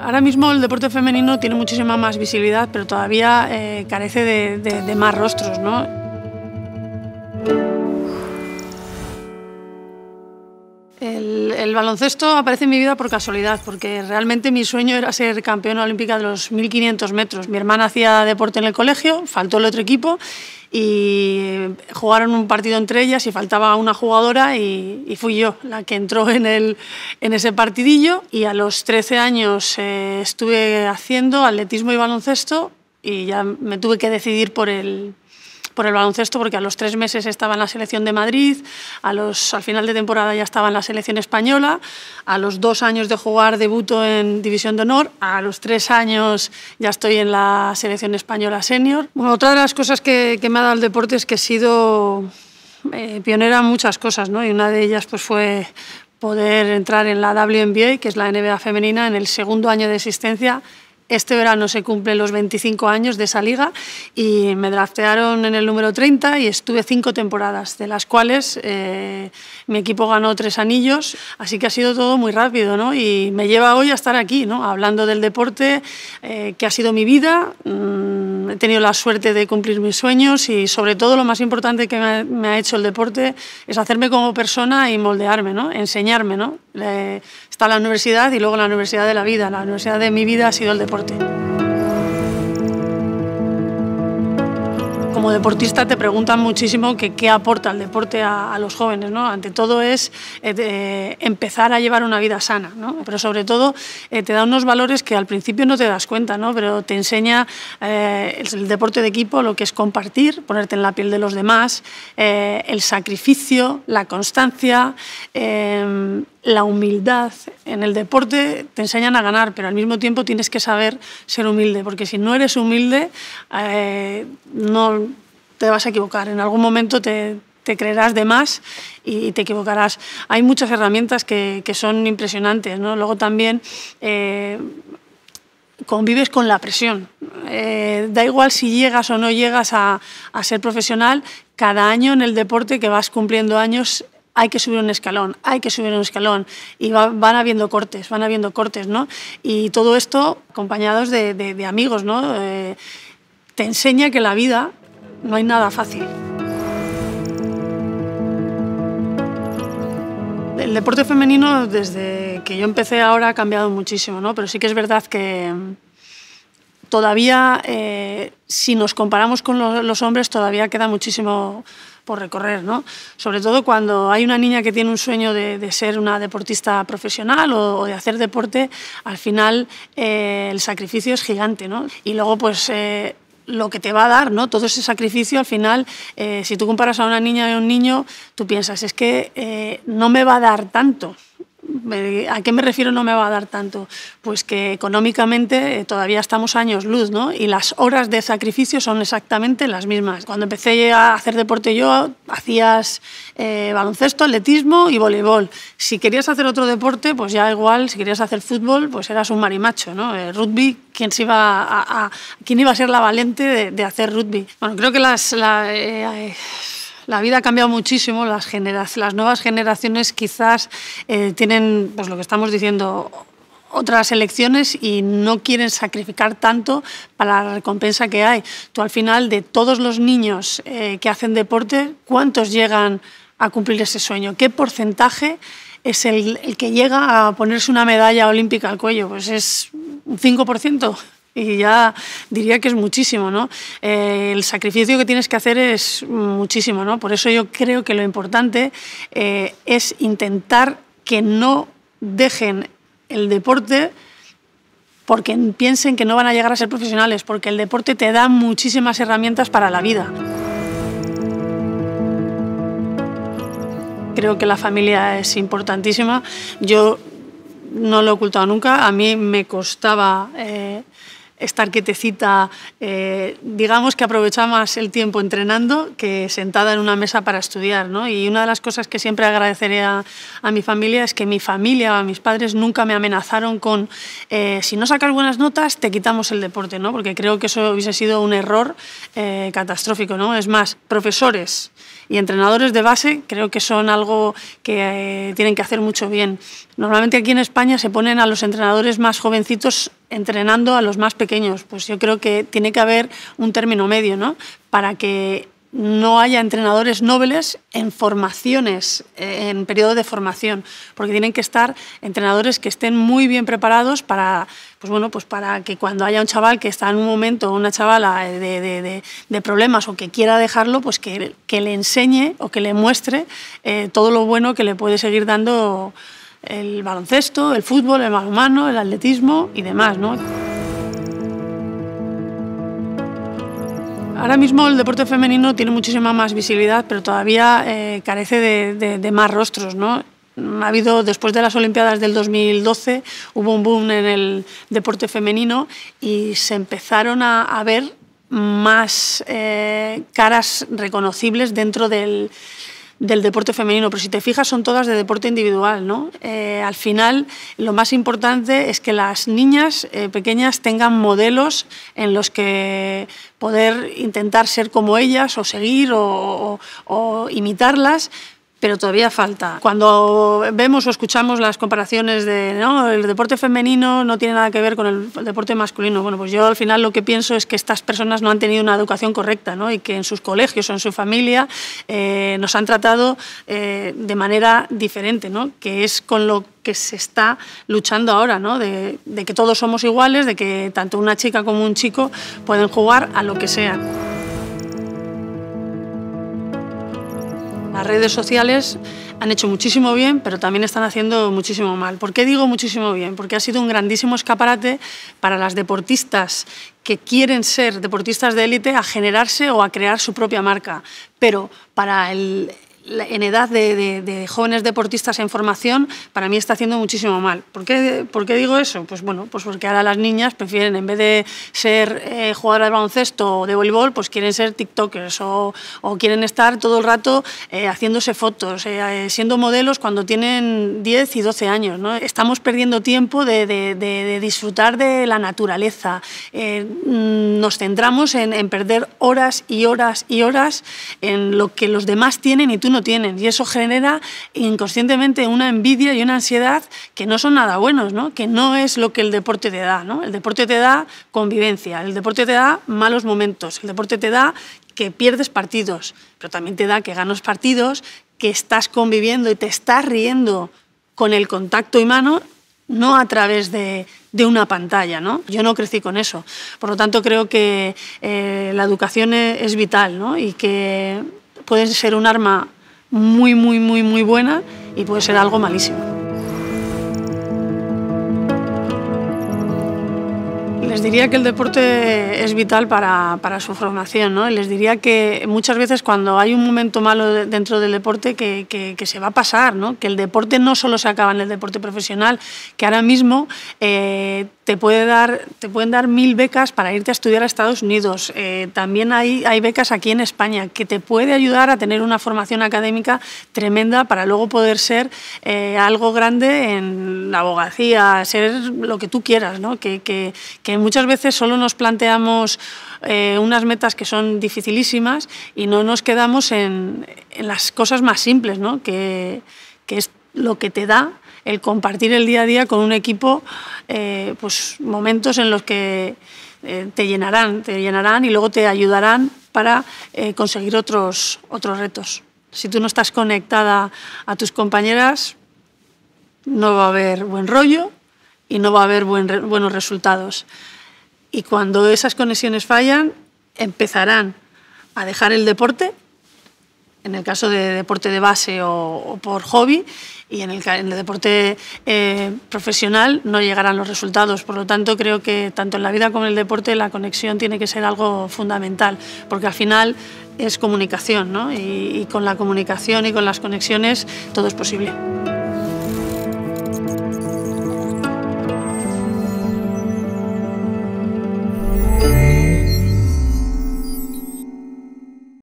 Ahora mismo el deporte femenino tiene muchísima más visibilidad, pero todavía eh, carece de, de, de más rostros, ¿no? baloncesto aparece en mi vida por casualidad, porque realmente mi sueño era ser campeona olímpica de los 1500 metros. Mi hermana hacía deporte en el colegio, faltó el otro equipo y jugaron un partido entre ellas y faltaba una jugadora y, fui yo la que entró en, el, en ese partidillo y a los 13 años eh, estuve haciendo atletismo y baloncesto y ya me tuve que decidir por el, por el baloncesto, porque a los tres meses estaba en la selección de Madrid, a los, al final de temporada ya estaba en la selección española, a los dos años de jugar debuto en División de Honor, a los tres años ya estoy en la selección española senior. Bueno, otra de las cosas que, me ha dado el deporte es que he sido eh, pionera en muchas cosas, ¿no? Y una de ellas pues, fue poder entrar en la WNBA, que es la NBA femenina, en el segundo año de existencia este verano se cumplen los 25 años de esa liga y me draftearon en el número 30 y estuve cinco temporadas, de las cuales eh, mi equipo ganó tres anillos, así que ha sido todo muy rápido ¿no? y me lleva hoy a estar aquí, ¿no? hablando del deporte eh, que ha sido mi vida. Mm, he tenido la suerte de cumplir mis sueños y sobre todo lo más importante que me ha, me ha hecho el deporte es hacerme como persona y moldearme, ¿no? enseñarme. ¿no? está la universidad y luego la universidad de la vida. La universidad de mi vida ha sido el deporte. como deportista te preguntan muchísimo qué aporta el deporte a, los jóvenes. Ante todo es eh, empezar a llevar una vida sana, pero sobre todo eh, te da unos valores que al principio no te das cuenta, ¿no? pero te enseña eh, el, deporte de equipo, lo que es compartir, ponerte en la piel de los demás, el sacrificio, la constancia la humildad. En el deporte te enseñan a ganar, pero al mismo tiempo tienes que saber ser humilde, porque si no eres humilde, no, te vas a equivocar. En algún momento te, creerás de más y te equivocarás. Hay muchas herramientas que, que son impresionantes, ¿no? Luego también eh, convives con la presión. Eh, da igual si llegas o no llegas a, a ser profesional, cada año en el deporte que vas cumpliendo años hay que subir un escalón, hay que subir un escalón. Y van habiendo cortes, van habiendo cortes, ¿no? Y todo esto acompañados de, de, amigos, ¿no? Eh, te enseña que la vida no hay nada fácil. El deporte femenino desde que yo empecé ahora ha cambiado muchísimo, ¿no? Pero sí que es verdad que mm, todavía, eh, si nos comparamos con los, hombres, todavía queda muchísimo por recorrer, ¿no? Sobre todo cuando hay una niña que tiene un sueño de, ser una deportista profesional o, de hacer deporte, al final eh, el sacrificio es gigante, ¿no? Y luego, pues... Eh, lo que te va a dar, ¿no? Todo ese sacrificio, al final, eh, si tú comparas a una niña y a un niño, tú piensas, es que eh, no me va a dar tanto, ¿A qué me refiero no me va a dar tanto? Pues que económicamente eh, todavía estamos años luz, ¿no? Y las horas de sacrificio son exactamente las mismas. Cuando empecé a hacer deporte yo, hacías eh, baloncesto, atletismo y voleibol. Si querías hacer otro deporte, pues ya igual, si querías hacer fútbol, pues eras un marimacho, ¿no? Eh, rugby, ¿quién, se iba a, ¿quién iba a ser la valiente de, hacer rugby? Bueno, creo que las la vida ha cambiado muchísimo, las, las nuevas generaciones quizás eh, tienen, pues lo que estamos diciendo, otras elecciones y no quieren sacrificar tanto para la recompensa que hay. Tú al final, de todos los niños eh, que hacen deporte, ¿cuántos llegan a cumplir ese sueño? ¿Qué porcentaje es el, el que llega a ponerse una medalla olímpica al cuello? Pues es un 5% y ya diría que es muchísimo, ¿no? Eh, el sacrificio que tienes que hacer es muchísimo, ¿no? Por eso yo creo que lo importante eh, es intentar que no dejen el deporte porque piensen que no van a llegar a ser profesionales, porque el deporte te da muchísimas herramientas para la vida. Creo que la familia es importantísima. Yo no lo he ocultado nunca. A mí me costaba eh, estar arquetecita eh, digamos que aprovechaba más el tiempo entrenando que sentada en una mesa para estudiar. ¿no? Y una de las cosas que siempre agradeceré a, mi familia es que mi familia o a mis padres nunca me amenazaron con eh, si no sacas buenas notas te quitamos el deporte, ¿no? porque creo que eso hubiese sido un error eh, catastrófico. ¿no? Es más, profesores y entrenadores de base creo que son algo que tienen que hacer mucho bien. Normalmente aquí en España se ponen a los entrenadores más jovencitos entrenando a los más pequeños. Pues yo creo que tiene que haber un término medio, ¿no? Para que no haya entrenadores nobles en formaciones, eh, en periodo de formación, porque tienen que estar entrenadores que estén muy bien preparados para, pues bueno, pues para que cuando haya un chaval que está en un momento, una chavala eh, de, de, de, problemas o que quiera dejarlo, pues que, que le enseñe o que le muestre eh, todo lo bueno que le puede seguir dando el baloncesto, el fútbol, el balonmano, el atletismo y demás, ¿no? Ahora mismo el deporte femenino tiene muchísima más visibilidad, pero todavía eh, carece de, más rostros, ¿no? Ha habido, después de las Olimpiadas del 2012, hubo un boom en el deporte femenino y se empezaron a, ver más eh, caras reconocibles dentro del, del deporte femenino, pero si te fijas son todas de deporte individual. ¿no? Eh, al final lo más importante es que las niñas eh, pequeñas tengan modelos en los que poder intentar ser como ellas o seguir o imitarlas, pero todavía falta. Cuando vemos o escuchamos las comparaciones de no, el deporte femenino no tiene nada que ver con el deporte masculino, bueno, pues yo al final lo que pienso es que estas personas no han tenido una educación correcta ¿no? y que en sus colegios o en su familia eh, nos han tratado eh, de manera diferente, ¿no? que es con lo que se está luchando ahora, ¿no? de, de que todos somos iguales, de que tanto una chica como un chico pueden jugar a lo que sea. Las redes sociales han hecho muchísimo bien, pero también están haciendo muchísimo mal. ¿Por qué digo muchísimo bien? Porque ha sido un grandísimo escaparate para las deportistas que quieren ser deportistas de élite a generarse o a crear su propia marca. Pero para el, en edad de, jóvenes deportistas en formación, para mí está haciendo muchísimo mal. ¿Por qué, ¿Por qué, digo eso? Pues bueno, pues porque ahora las niñas prefieren, en vez de ser eh, jugadoras de baloncesto o de voleibol, pues quieren ser TikTokers o, o quieren estar todo el rato eh, haciéndose fotos, eh, siendo modelos cuando tienen 10 y 12 años. ¿no? Estamos perdiendo tiempo de, disfrutar de la naturaleza. Mm, nos centramos en, en perder horas y horas y horas en lo que los demás tienen y tú no tienen Y eso genera inconscientemente una envidia y una ansiedad que no son nada buenos, que no es lo que el deporte te da. El deporte te da convivencia, el deporte te da malos momentos, el deporte te da que pierdes partidos, pero también te da que ganas partidos, que estás conviviendo y te estás riendo con el contacto humano no a través de, una pantalla. Yo no crecí con eso. Por lo tanto, creo que eh, la educación es, vital ¿no? y que puede ser un arma muy, muy, muy, muy buena y puede ser algo malísimo. Les diría que el deporte es vital para, su formación, ¿no? Les diría que muchas veces cuando hay un momento malo dentro del deporte que, se va a pasar, ¿no? Que el deporte no solo se acaba en el deporte profesional, que ahora mismo eh, te, puede dar, te pueden dar mil becas para irte a estudiar a Estados Unidos. Eh, también hay, hay becas aquí en España que te puede ayudar a tener una formación académica tremenda para luego poder ser eh, algo grande en la abogacía, ser lo que tú quieras, ¿no? que, que, que muchas veces solo nos planteamos eh, unas metas que son dificilísimas y no nos quedamos en, en las cosas más simples, ¿no? que, que es lo que te da el compartir el día a día con un equipo, eh, pues, momentos en los que eh, te llenarán, te llenarán y luego te ayudarán para eh, conseguir otros, retos. Si tú no estás conectada a tus compañeras, no va a haber buen rollo y no va a haber buenos resultados. Y cuando esas conexiones fallan, empezarán a dejar el deporte en el caso de deporte de base o, por hobby, y en el, deporte eh, profesional no llegarán los resultados. Por lo tanto, creo que tanto en la vida como en el deporte la conexión tiene que ser algo fundamental, porque al final es comunicación, y con la comunicación y con las conexiones todo es posible.